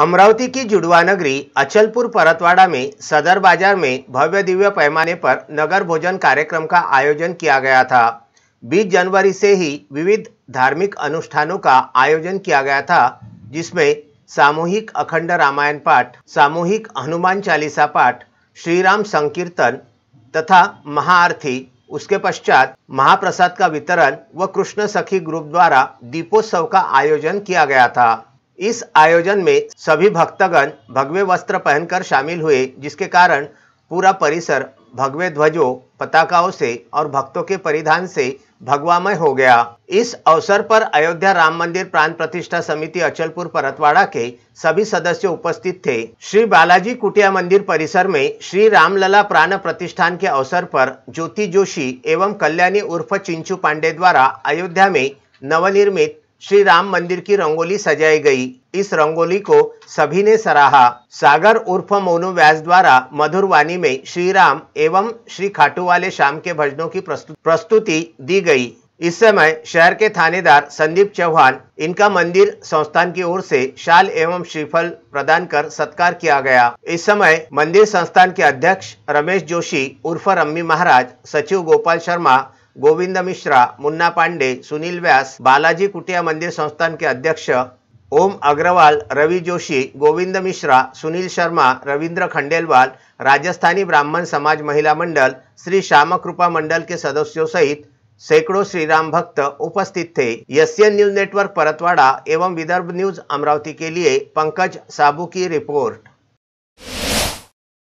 अमरावती की जुड़वा नगरी अचलपुर परतवाड़ा में सदर बाजार में भव्य दिव्य पैमाने पर नगर भोजन कार्यक्रम का आयोजन किया गया था 20 जनवरी से ही विविध धार्मिक अनुष्ठानों का आयोजन किया गया था जिसमें सामूहिक अखंड रामायण पाठ सामूहिक हनुमान चालीसा पाठ श्री राम संकीर्तन तथा महाआरती उसके पश्चात महाप्रसाद का वितरण व कृष्ण सखी ग्रुप द्वारा दीपोत्सव का आयोजन किया गया था इस आयोजन में सभी भक्तगण भगवे वस्त्र पहनकर शामिल हुए जिसके कारण पूरा परिसर भगवे ध्वजों पताकाओं से और भक्तों के परिधान से भगवामय हो गया इस अवसर पर अयोध्या राम मंदिर प्राण प्रतिष्ठा समिति अचलपुर परतवाड़ा के सभी सदस्य उपस्थित थे श्री बालाजी कुटिया मंदिर परिसर में श्री रामलला प्राण प्रतिष्ठान के अवसर पर ज्योति जोशी एवं कल्याणी उर्फ चिंचू पांडे द्वारा अयोध्या में नवनिर्मित श्री राम मंदिर की रंगोली सजाई गई इस रंगोली को सभी ने सराहा सागर उर्फ मोनू व्यास द्वारा मधुर वाणी में श्री राम एवं श्री खाटू वाले शाम के भजनों की प्रस्तुति दी गई इस समय शहर के थानेदार संदीप चौहान इनका मंदिर संस्थान की ओर से शाल एवं श्रीफल प्रदान कर सत्कार किया गया इस समय मंदिर संस्थान के अध्यक्ष रमेश जोशी उर्फ रम्मी महाराज सचिव गोपाल शर्मा गोविंद मिश्रा मुन्ना पांडे सुनील व्यास बालाजी कुटिया मंदिर संस्थान के अध्यक्ष ओम अग्रवाल रवि जोशी गोविंद मिश्रा सुनील शर्मा रविंद्र खंडेलवाल राजस्थानी ब्राह्मण समाज महिला मंडल श्री श्याम कृपा मंडल के सदस्यों सहित सैकड़ों श्रीराम भक्त उपस्थित थे एशियन न्यूज नेटवर्क परतवाड़ा एवं विदर्भ न्यूज अमरावती के लिए पंकज साबू की रिपोर्ट